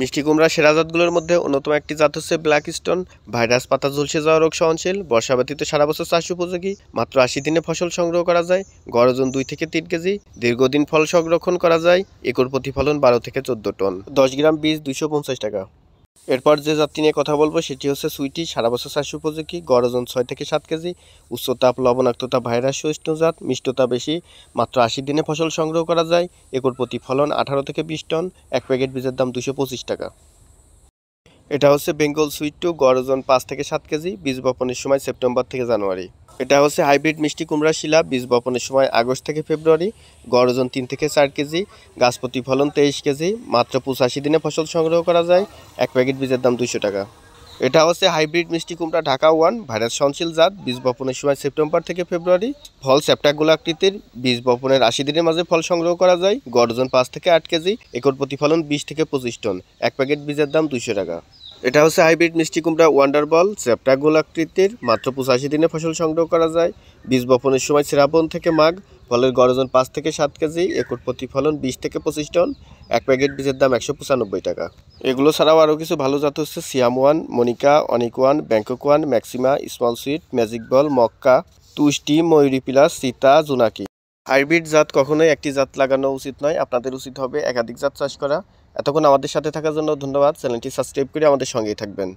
মিষ্টি কুমড়া সেরা জাতগুলোর মধ্যে অন্যতম একটি জাত হচ্ছে ব্ল্যাক স্টোন ভাইরাস পাতা ঝলসে যাওয়া রোগ সহনশীল বর্ষা ব্যতীত সারা বছর চাষ উপযোগী মাত্র আশি দিনে ফসল সংগ্রহ করা যায় গড় ওজন দুই থেকে তিন কেজি দীর্ঘদিন ফল সংরক্ষণ করা যায় একর প্রতিফলন বারো থেকে চোদ্দ টন দশ গ্রাম বীজ দুইশো পঞ্চাশ টাকা এরপর যে জাতটি নিয়ে কথা বলবো সেটি হচ্ছে সুইটি সারা বছর চাষ উপযোগী গড় ওজন ছয় থেকে সাত কেজি উচ্চতাপ লবণাক্ততা ভাইরাস সহিষ্ণু জাত মিষ্টতা বেশি মাত্র আশি দিনে ফসল সংগ্রহ করা যায় একর প্রতি ফলন আঠারো থেকে বিশ টন এক প্যাকেট বীজের দাম দুশো পঁচিশ টাকা এটা হচ্ছে বেঙ্গল সুইট টু গড় ওজন পাঁচ থেকে সাত কেজি বীজ বপনের সময় সেপ্টেম্বর থেকে জানুয়ারি এটা হচ্ছে হাইব্রিড মিষ্টি কুমড়া শিলা বীজ বপনের সময় আগস্ট থেকে ফেব্রুয়ারি গড় ওজন তিন থেকে চার কেজি গাছ প্রতি ফলন তেইশ কেজি মাত্র পঁচাশি দিনে ফসল সংগ্রহ করা যায় এক প্যাকেট বীজের দাম দুশো টাকা এটা হচ্ছে হাইব্রিড মিষ্টি কুমড়া ঢাকা ওয়ান ভাইরাস সহনশীল জাত বীজ বপনের সময় সেপ্টেম্বর থেকে ফেব্রুয়ারি ফল সেপ্টা আকৃতির বীজ বপনের আশি দিনের মাঝে ফল সংগ্রহ করা যায় গড় ওজন পাঁচ থেকে আট কেজি একর প্রতিফলন বিশ থেকে পঁচিশ টন এক প্যাকেট বীজের দাম দুশো টাকা এটা হচ্ছে হাইব্রিড মিষ্টি কুমড়া ওয়ান্ডারবল চ্যাপটা গোল আকৃতির মাত্র পঁচাশি দিনে ফসল সংগ্রহ করা যায় বীজ বপনের সময় শ্রাবণ থেকে মাঘ ফলের গড়জন পাঁচ থেকে সাত কেজি একর প্রতিফলন বিশ থেকে পঁচিশ টন এক প্যাকেট বীজের দাম একশো পঁচানব্বই টাকা এগুলো ছাড়াও আরও কিছু ভালো জাত হচ্ছে Siam one Monica Anik one Bangkok one Maxima small sweet magic ball মক্কা তুষ্টি ময়ূরী পিলা সীতা জোনাকি হাইব্রিড জাত কখনোই একটি জাত লাগানো উচিত নয় আপনাদের উচিত হবে একাধিক জাত চাষ করা এতক্ষণ আমাদের সাথে থাকার জন্য ধন্যবাদ চ্যানেলটি সাবস্ক্রাইব করে আমাদের সঙ্গেই থাকবেন